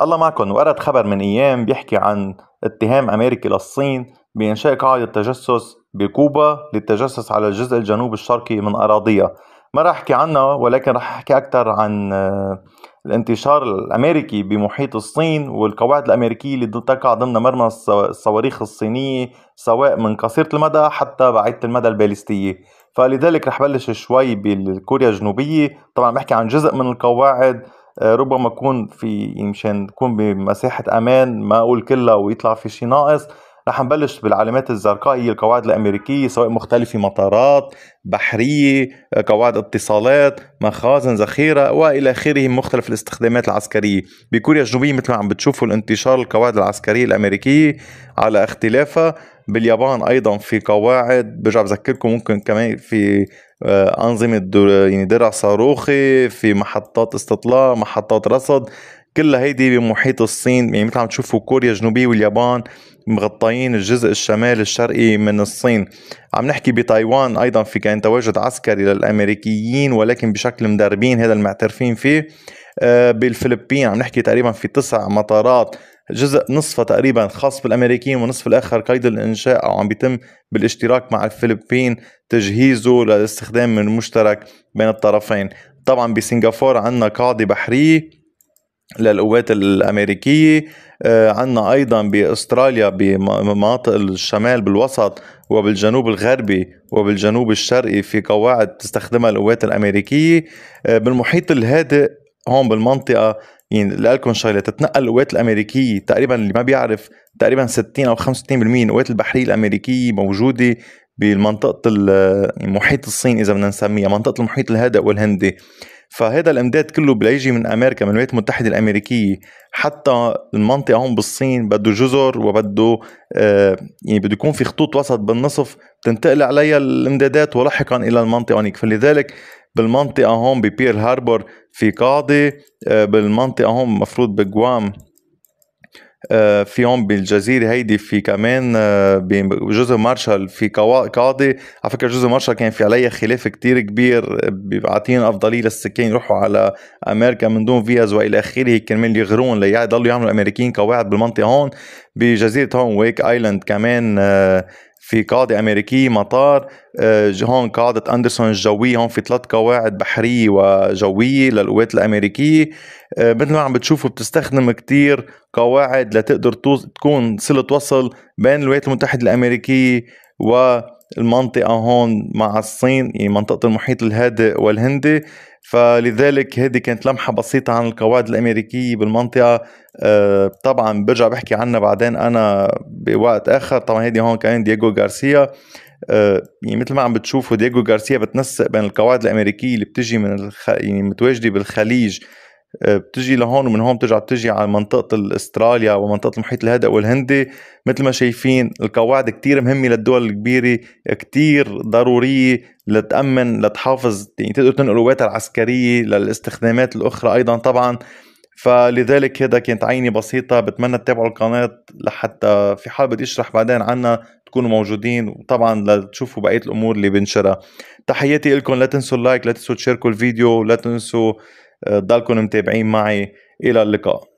الله معكم ورد خبر من أيام بيحكي عن اتهام أمريكي للصين بإنشاء قاعدة تجسس بكوبا للتجسس على الجزء الجنوب الشرقي من أراضيها ما راح أحكي عنها ولكن راح أحكي أكثر عن آه، الانتشار الأمريكي بمحيط الصين والقواعد الأمريكية اللي تقع ضمن مرمى الصواريخ الصينية سواء من قصيرة المدى حتى بعيدة المدى الباليستية فلذلك رح بلش شوي بالكوريا الجنوبية طبعا بحكي عن جزء من القواعد آه، ربما اكون في مشان تكون بمساحه امان ما اقول كلها ويطلع في شيء ناقص رح نبلش بالعلامات الزرقاء هي القواعد الامريكيه سواء مختلفه مطارات بحريه آه، قواعد اتصالات مخازن ذخيره والى اخره من مختلف الاستخدامات العسكريه بكوريا الجنوبيه مثل ما عم بتشوفوا الانتشار القواعد العسكريه الامريكيه على اختلافها باليابان ايضا في قواعد برجع بذكركم ممكن كمان في آه، انظمه در يعني درع صاروخي في محطات استطلاع محطات رصد كلها هيدي بمحيط الصين يعني مثل عم تشوفوا كوريا الجنوبية واليابان مغطيين الجزء الشمال الشرقي من الصين عم نحكي بتايوان أيضا في كان تواجد عسكري للأمريكيين ولكن بشكل مدربين هذا المعترفين فيه آه، بالفلبين عم نحكي تقريبا في تسع مطارات جزء نصفه تقريبا خاص بالامريكيين ونصف الاخر قيد الانشاء او عم بيتم بالاشتراك مع الفلبين تجهيزه للاستخدام من مشترك بين الطرفين طبعا بسنغافوره عندنا قاعده بحريه للقوات الامريكيه آه، عندنا ايضا باستراليا بمناطق الشمال بالوسط وبالجنوب الغربي وبالجنوب الشرقي في قواعد تستخدمها القوات الامريكيه آه، بالمحيط الهادئ هون بالمنطقه يعني لكم شغله تتنقل القوات الامريكيه تقريبا اللي ما بيعرف تقريبا 60 او 65% من القوات البحريه الامريكيه موجوده بمنطقه يعني محيط الصين اذا بدنا نسميها منطقه المحيط الهادئ والهندي فهذا الامداد كله بيجي من امريكا من الولايات المتحده الامريكيه حتى المنطقه هون بالصين بده جزر وبده آه يعني بده يكون في خطوط وسط بالنصف تنتقل عليها الامدادات ولاحقا الى المنطقه هونيك فلذلك بالمنطقه هون ببير هاربور في قاضي آه، بالمنطقة هون مفروض بجوام آه، في هون بالجزيرة هيدي في كمان آه، بجزء مارشال في قاضي على فكرة جزء مارشال كان في عليها خلاف كتير كبير بيعطينا أفضلية للسكان يروحوا على أمريكا من دون فيز وإلى آخره كرمال يغرون ليضلوا يعملوا الأمريكيين قواعد بالمنطقة هون بجزيرة هون ويك آيلاند كمان في قاعدة أمريكية مطار آه، هون قاعدة أندرسون الجوية هون في ثلاث قواعد بحرية وجوية للقوات الأمريكية آه، مثل ما عم بتشوفوا بتستخدم كتير قواعد لتقدر تكون صلة وصل بين الولايات المتحدة الأمريكية و المنطقة هون مع الصين يعني منطقة المحيط الهادئ والهندي فلذلك هذه كانت لمحة بسيطة عن القواعد الأمريكية بالمنطقة أه طبعا برجع بحكي عنها بعدين أنا بوقت آخر طبعا هذه هون كان دييغو غارسيا أه يعني مثل ما عم بتشوفوا دييغو غارسيا بتنسق بين القواعد الأمريكية اللي بتجي من الخ... يعني متواجدة بالخليج بتجي لهون ومن هون بترجع بتجي على منطقه استراليا ومنطقه المحيط الهادئ والهندي مثل ما شايفين القواعد كتير مهمه للدول الكبيره كتير ضروريه لتامن لتحافظ يعني تقدر تنقل قواتها العسكريه للاستخدامات الاخرى ايضا طبعا فلذلك هذا كانت عينة بسيطة بتمنى تتابعوا القناة لحتى في حال بدي اشرح بعدين عنها تكونوا موجودين وطبعا لتشوفوا بقية الأمور اللي بنشرها تحياتي لكم لا تنسوا اللايك لا تنسوا تشاركوا الفيديو لا تنسوا تضلكم آه، متابعين معي الى اللقاء